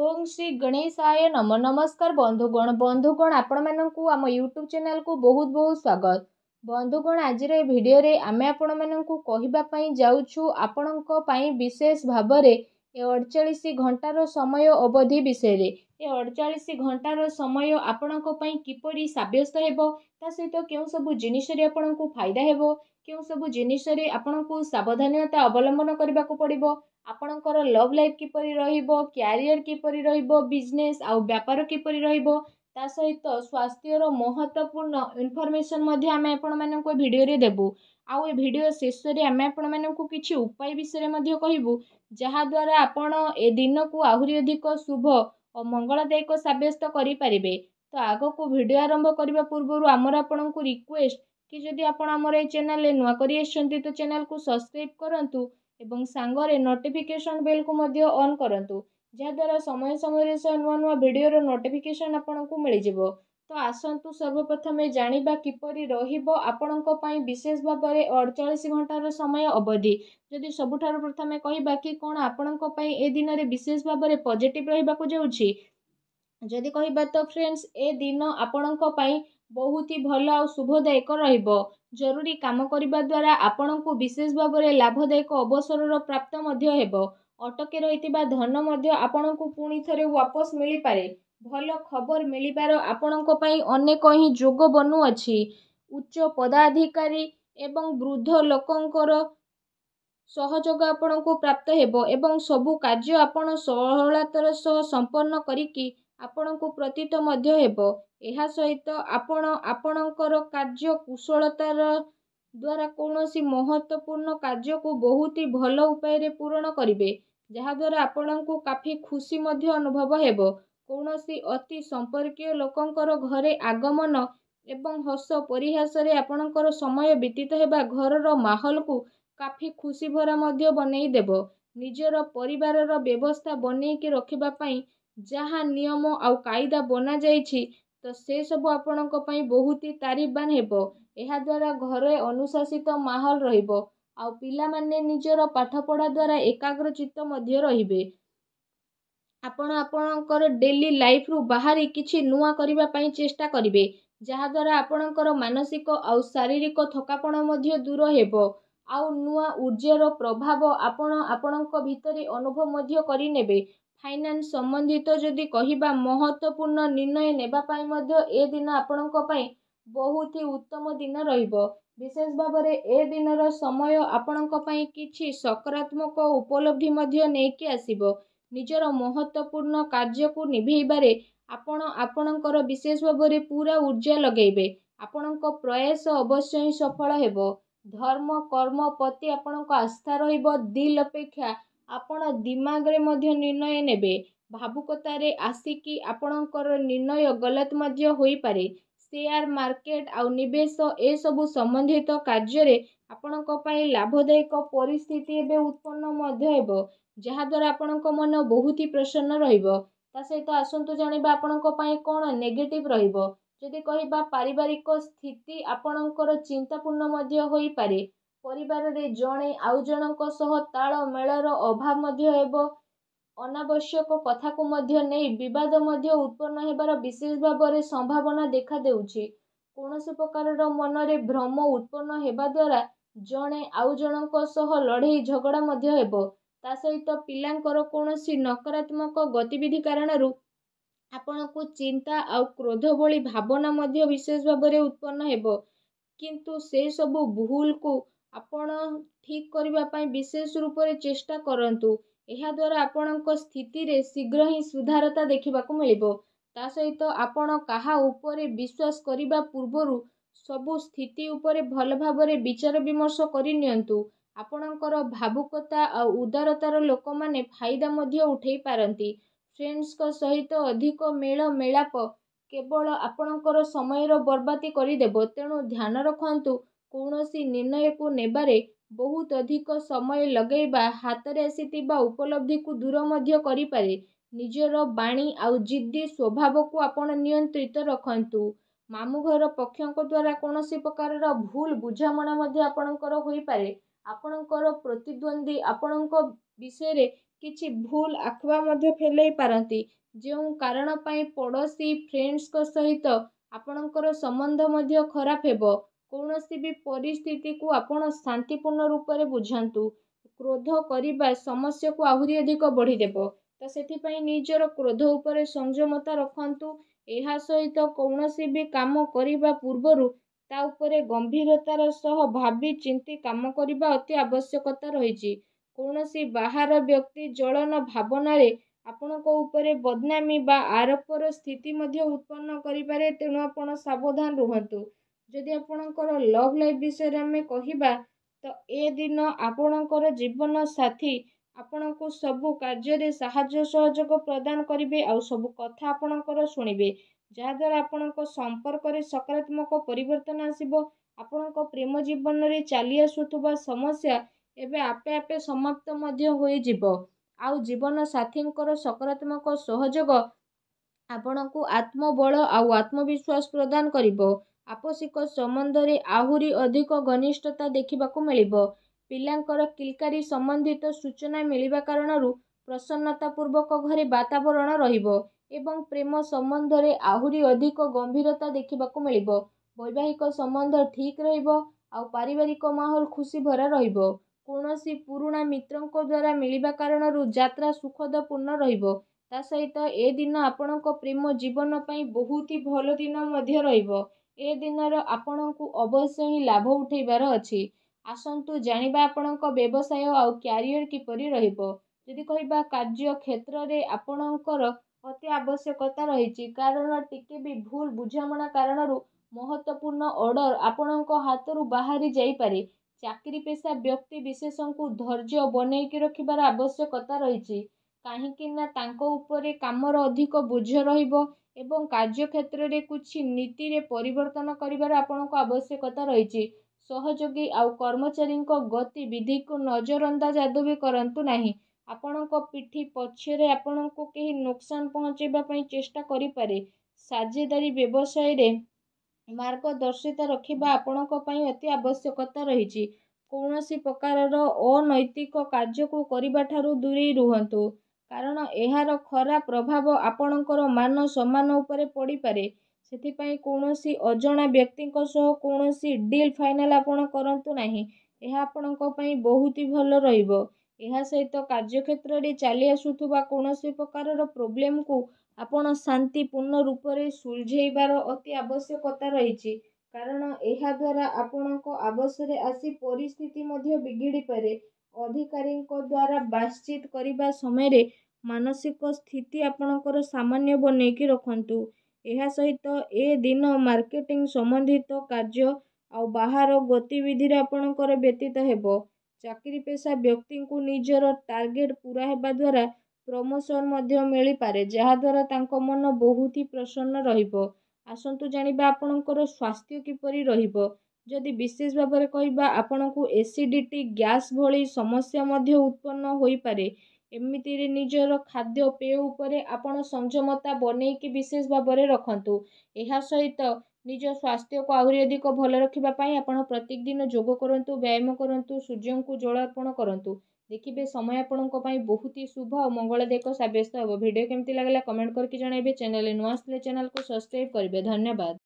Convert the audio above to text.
ଓଂ ଶ୍ରୀ ଗଣେଶାୟ ନମ ନମସ୍କାର ବନ୍ଧୁଗଣ ବନ୍ଧୁଗଣ ଆପଣମାନଙ୍କୁ ଆମ ୟୁଟ୍ୟୁବ୍ ଚ୍ୟାନେଲ୍କୁ ବହୁତ ବହୁତ ସ୍ୱାଗତ ବନ୍ଧୁଗଣ ଆଜିର ଏ ଭିଡ଼ିଓରେ ଆମେ ଆପଣମାନଙ୍କୁ କହିବା ପାଇଁ ଯାଉଛୁ ଆପଣଙ୍କ ପାଇଁ ବିଶେଷ ଭାବରେ ଏ ଅଡ଼ଚାଳିଶ ଘଣ୍ଟାର ସମୟ ଅବଧି ବିଷୟରେ ଏ ଅଡ଼ଚାଳିଶ ଘଣ୍ଟାର ସମୟ ଆପଣଙ୍କ ପାଇଁ କିପରି ସାବ୍ୟସ୍ତ ହେବ ତା ସହିତ କେଉଁ ସବୁ ଜିନିଷରେ ଆପଣଙ୍କୁ ଫାଇଦା ହେବ କେଉଁ ସବୁ ଜିନିଷରେ ଆପଣଙ୍କୁ ସାବଧାନତା ଅବଲମ୍ବନ କରିବାକୁ ପଡ଼ିବ ଆପଣଙ୍କର ଲଭ୍ ଲାଇଫ୍ କିପରି ରହିବ କ୍ୟାରିୟର୍ କିପରି ରହିବ ବିଜନେସ୍ ଆଉ ବ୍ୟାପାର କିପରି ରହିବ ତା ସହିତ ସ୍ୱାସ୍ଥ୍ୟର ମହତ୍ତ୍ୱପୂର୍ଣ୍ଣ ଇନଫର୍ମେସନ୍ ମଧ୍ୟ ଆମେ ଆପଣମାନଙ୍କୁ ଏ ଭିଡ଼ିଓରେ ଦେବୁ ଆଉ ଏ ଭିଡ଼ିଓ ଶେଷରେ ଆମେ ଆପଣମାନଙ୍କୁ କିଛି ଉପାୟ ବିଷୟରେ ମଧ୍ୟ କହିବୁ ଯାହାଦ୍ୱାରା ଆପଣ ଏ ଦିନକୁ ଆହୁରି ଅଧିକ ଶୁଭ ଓ ମଙ୍ଗଳଦାୟକ ସାବ୍ୟସ୍ତ କରିପାରିବେ ତ ଆଗକୁ ଭିଡ଼ିଓ ଆରମ୍ଭ କରିବା ପୂର୍ବରୁ ଆମର ଆପଣଙ୍କୁ ରିକ୍ୱେଷ୍ଟ କି ଯଦି ଆପଣ ଆମର ଏଇ ଚ୍ୟାନେଲ୍ରେ ନୂଆ କରି ଆସିଛନ୍ତି ତ ଚ୍ୟାନେଲକୁ ସବସ୍କ୍ରାଇବ୍ କରନ୍ତୁ ଏବଂ ସାଙ୍ଗରେ ନୋଟିଫିକେସନ୍ ବେଲ୍କୁ ମଧ୍ୟ ଅନ୍ କରନ୍ତୁ ଯାହାଦ୍ୱାରା ସମୟ ସମୟରେ ସେ ନୂଆ ନୂଆ ଭିଡ଼ିଓର ନୋଟିଫିକେସନ୍ ଆପଣଙ୍କୁ ମିଳିଯିବ ତ ଆସନ୍ତୁ ସର୍ବପ୍ରଥମେ ଜାଣିବା କିପରି ରହିବ ଆପଣଙ୍କ ପାଇଁ ବିଶେଷ ଭାବରେ ଅଡ଼ଚାଳିଶ ଘଣ୍ଟାର ସମୟ ଅବଧି ଯଦି ସବୁଠାରୁ ପ୍ରଥମେ କହିବା କି କ'ଣ ଆପଣଙ୍କ ପାଇଁ ଏ ଦିନରେ ବିଶେଷ ଭାବରେ ପଜିଟିଭ୍ ରହିବାକୁ ଯାଉଛି ଯଦି କହିବା ତ ଫ୍ରେଣ୍ଡସ୍ ଏ ଦିନ ଆପଣଙ୍କ ପାଇଁ ବହୁତ ହି ଭଲ ଆଉ ଶୁଭଦାୟକ ରହିବ ଜରୁରୀ କାମ କରିବା ଦ୍ୱାରା ଆପଣଙ୍କୁ ବିଶେଷ ଭାବରେ ଲାଭଦାୟକ ଅବସରର ପ୍ରାପ୍ତ ମଧ୍ୟ ହେବ ଅଟକି ରହିଥିବା ଧନ ମଧ୍ୟ ଆପଣଙ୍କୁ ପୁଣି ଥରେ ୱାପସ ମିଳିପାରେ ଭଲ ଖବର ମିଳିବାର ଆପଣଙ୍କ ପାଇଁ ଅନେକ ହିଁ ଯୋଗ ବନୁଅଛି ଉଚ୍ଚ ପଦାଧିକାରୀ ଏବଂ ବୃଦ୍ଧ ଲୋକଙ୍କର ସହଯୋଗ ଆପଣଙ୍କୁ ପ୍ରାପ୍ତ ହେବ ଏବଂ ସବୁ କାର୍ଯ୍ୟ ଆପଣ ସରଳତାର ସହ ସମ୍ପନ୍ନ କରିକି ଆପଣଙ୍କୁ ପ୍ରତୀତ ମଧ୍ୟ ହେବ ଏହା ସହିତ ଆପଣ ଆପଣଙ୍କର କାର୍ଯ୍ୟ କୁଶଳତାର ଦ୍ୱାରା କୌଣସି ମହତ୍ତ୍ୱପୂର୍ଣ୍ଣ କାର୍ଯ୍ୟକୁ ବହୁତ ହି ଭଲ ଉପାୟରେ ପୂରଣ କରିବେ ଯାହାଦ୍ୱାରା ଆପଣଙ୍କୁ କାଫି ଖୁସି ମଧ୍ୟ ଅନୁଭବ ହେବ କୌଣସି ଅତି ସମ୍ପର୍କୀୟ ଲୋକଙ୍କର ଘରେ ଆଗମନ ଏବଂ ହସ ପରିହାସରେ ଆପଣଙ୍କର ସମୟ ବ୍ୟତୀତ ହେବା ଘରର ମାହୋଲକୁ କାଫି ଖୁସି ଭରା ମଧ୍ୟ ବନେଇ ଦେବ ନିଜର ପରିବାରର ବ୍ୟବସ୍ଥା ବନେଇକି ରଖିବା ପାଇଁ ଯାହା ନିୟମ ଆଉ କାଇଦା ବନାଯାଇଛି ତ ସେସବୁ ଆପଣଙ୍କ ପାଇଁ ବହୁତ ହି ତାରିବାନ ହେବ ଏହା ଏହାଦ୍ୱାରା ଘରେ ଅନୁଶାସିତ ମାହୋଲ ରହିବ ଆଉ ପିଲାମାନେ ନିଜର ପାଠପଢ଼ା ଦ୍ୱାରା ଏକାଗ୍ରଚିତ ମଧ୍ୟ ରହିବେ ଆପଣ ଆପଣଙ୍କର ଡେଲି ଲାଇଫରୁ ବାହାରି କିଛି ନୂଆ କରିବା ପାଇଁ ଚେଷ୍ଟା କରିବେ ଯାହାଦ୍ୱାରା ଆପଣଙ୍କର ମାନସିକ ଆଉ ଶାରୀରିକ ଥକାପଣ ମଧ୍ୟ ଦୂର ହେବ ଆଉ ନୂଆ ଉର୍ଜାର ପ୍ରଭାବ ଆପଣ ଆପଣଙ୍କ ଭିତରେ ଅନୁଭବ ମଧ୍ୟ କରିନେବେ ଫାଇନାନ୍ସ ସମ୍ବନ୍ଧିତ ଯଦି କହିବା ମହତ୍ତ୍ୱପୂର୍ଣ୍ଣ ନିର୍ଣ୍ଣୟ ନେବା ପାଇଁ ମଧ୍ୟ ଏ ଦିନ ଆପଣଙ୍କ ପାଇଁ ବହୁତ ହି ଉତ୍ତମ ଦିନ ରହିବ ବିଶେଷ ଭାବରେ ଏ ଦିନର ସମୟ ଆପଣଙ୍କ ପାଇଁ କିଛି ସକାରାତ୍ମକ ଉପଲବ୍ଧି ମଧ୍ୟ ନେଇକି ଆସିବ ନିଜର ମହତ୍ତ୍ୱପୂର୍ଣ୍ଣ କାର୍ଯ୍ୟକୁ ନିଭେଇବାରେ ଆପଣ ଆପଣଙ୍କର ବିଶେଷ ଭାବରେ ପୁରା ଉର୍ଜା ଲଗାଇବେ ଆପଣଙ୍କ ପ୍ରୟାସ ଅବଶ୍ୟ ହିଁ ସଫଳ ହେବ ଧର୍ମ କର୍ମ ପ୍ରତି ଆପଣଙ୍କ ଆସ୍ଥା ରହିବ ଦିଲ୍ ଅପେକ୍ଷା ଆପଣ ଦିମାଗରେ ମଧ୍ୟ ନିର୍ଣ୍ଣୟ ନେବେ ଭାବୁକତାରେ ଆସିକି ଆପଣଙ୍କର ନିର୍ଣ୍ଣୟ ଗଲତ ମଧ୍ୟ ହୋଇପାରେ ସେୟାର ମାର୍କେଟ ଆଉ ନିବେଶ ଏସବୁ ସମ୍ବନ୍ଧିତ କାର୍ଯ୍ୟରେ ଆପଣଙ୍କ ପାଇଁ ଲାଭଦାୟକ ପରିସ୍ଥିତି ଏବେ ଉତ୍ପନ୍ନ ମଧ୍ୟ ହେବ ଯାହାଦ୍ୱାରା ଆପଣଙ୍କ ମନ ବହୁତ ହି ପ୍ରସନ୍ନ ରହିବ ତା ସହିତ ଆସନ୍ତୁ ଜାଣିବା ଆପଣଙ୍କ ପାଇଁ କ'ଣ ନେଗେଟିଭ ରହିବ ଯଦି କହିବା ପାରିବାରିକ ସ୍ଥିତି ଆପଣଙ୍କର ଚିନ୍ତାପୂର୍ଣ୍ଣ ମଧ୍ୟ ହୋଇପାରେ ପରିବାରରେ ଜଣେ ଆଉ ଜଣଙ୍କ ସହ ତାଳମେଳର ଅଭାବ ମଧ୍ୟ ହେବ ଅନାବଶ୍ୟକ କଥାକୁ ମଧ୍ୟ ନେଇ ବିବାଦ ମଧ୍ୟ ଉତ୍ପନ୍ନ ହେବାର ବିଶେଷ ଭାବରେ ସମ୍ଭାବନା ଦେଖାଦେଉଛି କୌଣସି ପ୍ରକାରର ମନରେ ଭ୍ରମ ଉତ୍ପନ୍ନ ହେବା ଦ୍ୱାରା ଜଣେ ଆଉ ଜଣଙ୍କ ସହ ଲଢ଼େଇ ଝଗଡ଼ା ମଧ୍ୟ ହେବ ତା ସହିତ ପିଲାଙ୍କର କୌଣସି ନକାରାତ୍ମକ ଗତିବିଧି କାରଣରୁ ଆପଣଙ୍କୁ ଚିନ୍ତା ଆଉ କ୍ରୋଧ ଭଳି ଭାବନା ମଧ୍ୟ ବିଶେଷ ଭାବରେ ଉତ୍ପନ୍ନ ହେବ କିନ୍ତୁ ସେସବୁ ଭୁଲକୁ ଆପଣ ଠିକ୍ କରିବା ପାଇଁ ବିଶେଷ ରୂପରେ ଚେଷ୍ଟା କରନ୍ତୁ ଏହା ଦ୍ୱାରା ଆପଣଙ୍କ ସ୍ଥିତିରେ ଶୀଘ୍ର ହିଁ ସୁଧାରତା ଦେଖିବାକୁ ମିଳିବ ତା ସହିତ ଆପଣ କାହା ଉପରେ ବିଶ୍ୱାସ କରିବା ପୂର୍ବରୁ ସବୁ ସ୍ଥିତି ଉପରେ ଭଲ ଭାବରେ ବିଚାର ବିମର୍ଶ କରିନିଅନ୍ତୁ ଆପଣଙ୍କର ଭାବୁକତା ଆଉ ଉଦାରତାର ଲୋକମାନେ ଫାଇଦା ମଧ୍ୟ ଉଠାଇ ପାରନ୍ତି ଫ୍ରେଣ୍ଡସଙ୍କ ସହିତ ଅଧିକ ମେଳ ମେଳାପ କେବଳ ଆପଣଙ୍କର ସମୟର ବର୍ବାଦୀ କରିଦେବ ତେଣୁ ଧ୍ୟାନ ରଖନ୍ତୁ କୌଣସି ନିର୍ଣ୍ଣୟକୁ ନେବାରେ ବହୁତ ଅଧିକ ସମୟ ଲଗାଇବା ହାତରେ ଆସିଥିବା ଉପଲବ୍ଧିକୁ ଦୂର ମଧ୍ୟ କରିପାରେ ନିଜର ବାଣୀ ଆଉ ଜିଦ୍ଦି ସ୍ୱଭାବକୁ ଆପଣ ନିୟନ୍ତ୍ରିତ ରଖନ୍ତୁ ମାମୁଁଘର ପକ୍ଷଙ୍କ ଦ୍ୱାରା କୌଣସି ପ୍ରକାରର ଭୁଲ ବୁଝାମଣା ମଧ୍ୟ ଆପଣଙ୍କର ହୋଇପାରେ ଆପଣଙ୍କର ପ୍ରତିଦ୍ୱନ୍ଦ୍ୱୀ ଆପଣଙ୍କ ବିଷୟରେ କିଛି ଭୁଲ ଆଖବା ମଧ୍ୟ ଫେଲାଇ ପାରନ୍ତି ଯେଉଁ କାରଣ ପାଇଁ ପଡ଼ୋଶୀ ଫ୍ରେଣ୍ଡସଙ୍କ ସହିତ ଆପଣଙ୍କର ସମ୍ବନ୍ଧ ମଧ୍ୟ ଖରାପ ହେବ କୌଣସି ବି ପରିସ୍ଥିତିକୁ ଆପଣ ଶାନ୍ତିପୂର୍ଣ୍ଣ ରୂପରେ ବୁଝାନ୍ତୁ କ୍ରୋଧ କରିବା ସମସ୍ୟାକୁ ଆହୁରି ଅଧିକ ବଢ଼ିଦେବ ତ ସେଥିପାଇଁ ନିଜର କ୍ରୋଧ ଉପରେ ସଂଯମତା ରଖନ୍ତୁ ଏହା ସହିତ କୌଣସି ବି କାମ କରିବା ପୂର୍ବରୁ ତା ଉପରେ ଗମ୍ଭୀରତାର ସହ ଭାବି ଚିନ୍ତି କାମ କରିବା ଅତି ଆବଶ୍ୟକତା ରହିଛି କୌଣସି ବାହାର ବ୍ୟକ୍ତି ଜଳନ ଭାବନାରେ ଆପଣଙ୍କ ଉପରେ ବଦନାମୀ ବା ଆରୋପର ସ୍ଥିତି ମଧ୍ୟ ଉତ୍ପନ୍ନ କରିପାରେ ତେଣୁ ଆପଣ ସାବଧାନ ରୁହନ୍ତୁ ଯଦି ଆପଣଙ୍କର ଲଭ୍ ଲାଇଫ୍ ବିଷୟରେ ଆମେ କହିବା ତ ଏ ଦିନ ଆପଣଙ୍କର ଜୀବନ ସାଥୀ ଆପଣଙ୍କୁ ସବୁ କାର୍ଯ୍ୟରେ ସାହାଯ୍ୟ ସହଯୋଗ ପ୍ରଦାନ କରିବେ ଆଉ ସବୁ କଥା ଆପଣଙ୍କର ଶୁଣିବେ ଯାହାଦ୍ୱାରା ଆପଣଙ୍କ ସମ୍ପର୍କରେ ସକାରାତ୍ମକ ପରିବର୍ତ୍ତନ ଆସିବ ଆପଣଙ୍କ ପ୍ରେମ ଜୀବନରେ ଚାଲି ଆସୁଥିବା ସମସ୍ୟା ଏବେ ଆପେ ଆପେ ସମାପ୍ତ ମଧ୍ୟ ହୋଇଯିବ ଆଉ ଜୀବନ ଜୀବନସାଥୀଙ୍କର ସକାରାତ୍ମକ ସହଯୋଗ ଆପଣଙ୍କୁ ଆତ୍ମବଳ ଆଉ ଆତ୍ମବିଶ୍ୱାସ ପ୍ରଦାନ କରିବ ଆପୋଷିକ ସମ୍ବନ୍ଧରେ ଆହୁରି ଅଧିକ ଘନିଷ୍ଠତା ଦେଖିବାକୁ ମିଳିବ ପିଲାଙ୍କର କିଲକାରୀ ସମ୍ବନ୍ଧିତ ସୂଚନା ମିଳିବା କାରଣରୁ ପ୍ରସନ୍ନତା ପୂର୍ବକ ଘରେ ବାତାବରଣ ରହିବ ଏବଂ ପ୍ରେମ ସମ୍ବନ୍ଧରେ ଆହୁରି ଅଧିକ ଗମ୍ଭୀରତା ଦେଖିବାକୁ ମିଳିବ ବୈବାହିକ ସମ୍ବନ୍ଧ ଠିକ୍ ରହିବ ଆଉ ପାରିବାରିକ ମାହୋଲ ଖୁସି ଭରା ରହିବ କୌଣସି ପୁରୁଣା ମିତ୍ରଙ୍କ ଦ୍ୱାରା ମିଳିବା କାରଣରୁ ଯାତ୍ରା ସୁଖଦପୂର୍ଣ୍ଣ ରହିବ ତା ସହିତ ଏ ଦିନ ଆପଣଙ୍କ ପ୍ରେମ ଜୀବନ ପାଇଁ ବହୁତ ହି ଭଲ ଦିନ ମଧ୍ୟ ରହିବ ଏ ଦିନର ଆପଣଙ୍କୁ ଅବଶ୍ୟ ହିଁ ଲାଭ ଉଠାଇବାର ଅଛି ଆସନ୍ତୁ ଜାଣିବା ଆପଣଙ୍କ ବ୍ୟବସାୟ ଆଉ କ୍ୟାରିୟର କିପରି ରହିବ ଯଦି କହିବା କାର୍ଯ୍ୟ କ୍ଷେତ୍ରରେ ଆପଣଙ୍କର ଅତି ଆବଶ୍ୟକତା ରହିଛି କାରଣ ଟିକେ ବି ଭୁଲ ବୁଝାମଣା କାରଣରୁ ମହତ୍ଵପୂର୍ଣ୍ଣ ଅର୍ଡ଼ର ଆପଣଙ୍କ ହାତରୁ ବାହାରି ଯାଇପାରେ ଚାକିରି ପେଶା ବ୍ୟକ୍ତି ବିଶେଷଙ୍କୁ ଧୈର୍ଯ୍ୟ ବନେଇକି ରଖିବାର ଆବଶ୍ୟକତା ରହିଛି କାହିଁକିନା ତାଙ୍କ ଉପରେ କାମର ଅଧିକ ବୋଝ ରହିବ ଏବଂ କାର୍ଯ୍ୟକ୍ଷେତ୍ରରେ କିଛି ନୀତିରେ ପରିବର୍ତ୍ତନ କରିବାର ଆପଣଙ୍କ ଆବଶ୍ୟକତା ରହିଛି ସହଯୋଗୀ ଆଉ କର୍ମଚାରୀଙ୍କ ଗତିବିଧିକୁ ନଜରଅନ୍ଦାଜ ଆଦୌ ବି କରନ୍ତୁ ନାହିଁ ଆପଣଙ୍କ ପିଠି ପଛରେ ଆପଣଙ୍କୁ କେହି ନୁକସାନ ପହଞ୍ଚାଇବା ପାଇଁ ଚେଷ୍ଟା କରିପାରେ ସାଜେଦାରୀ ବ୍ୟବସାୟରେ ମାର୍ଗଦର୍ଶିତା ରଖିବା ଆପଣଙ୍କ ପାଇଁ ଅତି ଆବଶ୍ୟକତା ରହିଛି କୌଣସି ପ୍ରକାରର ଅନୈତିକ କାର୍ଯ୍ୟକୁ କରିବା ଠାରୁ ଦୂରେଇ ରୁହନ୍ତୁ କାରଣ ଏହାର ଖରାପ ପ୍ରଭାବ ଆପଣଙ୍କର ମାନ ସମ୍ମାନ ଉପରେ ପଡ଼ିପାରେ ସେଥିପାଇଁ କୌଣସି ଅଜଣା ବ୍ୟକ୍ତିଙ୍କ ସହ କୌଣସି ଡିଲ୍ ଫାଇନାଲ୍ ଆପଣ କରନ୍ତୁ ନାହିଁ ଏହା ଆପଣଙ୍କ ପାଇଁ ବହୁତ ହି ଭଲ ରହିବ ଏହା ସହିତ କାର୍ଯ୍ୟକ୍ଷେତ୍ରରେ ଚାଲି ଆସୁଥିବା କୌଣସି ପ୍ରକାରର ପ୍ରୋବ୍ଲେମ୍କୁ ଆପଣ ଶାନ୍ତିପୂର୍ଣ୍ଣ ରୂପରେ ସୁଲଝେଇବାର ଅତି ଆବଶ୍ୟକତା ରହିଛି କାରଣ ଏହା ଦ୍ୱାରା ଆପଣଙ୍କ ଆବଶ୍ୟରେ ଆସି ପରିସ୍ଥିତି ମଧ୍ୟ ବିଗିଡ଼ିପାରେ ଅଧିକାରୀଙ୍କ ଦ୍ୱାରା ବାତଚିତ କରିବା ସମୟରେ ମାନସିକ ସ୍ଥିତି ଆପଣଙ୍କର ସାମାନ୍ୟ ବନେଇକି ରଖନ୍ତୁ ଏହା ସହିତ ଏ ଦିନ ମାର୍କେଟିଂ ସମ୍ବନ୍ଧିତ କାର୍ଯ୍ୟ ଆଉ ବାହାର ଗତିବିଧିରେ ଆପଣଙ୍କର ବ୍ୟତୀତ ହେବ ଚାକିରି ପେଶା ବ୍ୟକ୍ତିଙ୍କୁ ନିଜର ଟାର୍ଗେଟ୍ ପୂରା ହେବା ଦ୍ୱାରା ପ୍ରମୋସନ୍ ମଧ୍ୟ ମିଳିପାରେ ଯାହାଦ୍ୱାରା ତାଙ୍କ ମନ ବହୁତ ହି ପ୍ରସନ୍ନ ରହିବ ଆସନ୍ତୁ ଜାଣିବା ଆପଣଙ୍କର ସ୍ୱାସ୍ଥ୍ୟ କିପରି ରହିବ ଯଦି ବିଶେଷ ଭାବରେ କହିବା ଆପଣଙ୍କୁ ଏସିଡ଼ିଟି ଗ୍ୟାସ୍ ଭଳି ସମସ୍ୟା ମଧ୍ୟ ଉତ୍ପନ୍ନ ହୋଇପାରେ ଏମିତିରେ ନିଜର ଖାଦ୍ୟପେୟ ଉପରେ ଆପଣ ସଂଯମତା ବନେଇକି ବିଶେଷ ଭାବରେ ରଖନ୍ତୁ ଏହା ସହିତ ନିଜ ସ୍ୱାସ୍ଥ୍ୟକୁ ଆହୁରି ଅଧିକ ଭଲ ରଖିବା ପାଇଁ ଆପଣ ପ୍ରତ୍ୟେକ ଦିନ ଯୋଗ କରନ୍ତୁ ବ୍ୟାୟାମ କରନ୍ତୁ ସୂର୍ଯ୍ୟଙ୍କୁ ଜଳ ଅର୍ପଣ କରନ୍ତୁ ଦେଖିବେ ସମୟ ଆପଣଙ୍କ ପାଇଁ ବହୁତ ହି ଶୁଭ ଆଉ ମଙ୍ଗଳଦାୟକ ସାବ୍ୟସ୍ତ ହେବ ଭିଡ଼ିଓ କେମିତି ଲାଗିଲା କମେଣ୍ଟ କରିକି ଜଣାଇବେ ଚ୍ୟାନେଲ୍ରେ ନୂଆ ଆସିଲେ ଚ୍ୟାନେଲ୍କୁ ସବସ୍କ୍ରାଇବ୍ କରିବେ ଧନ୍ୟବାଦ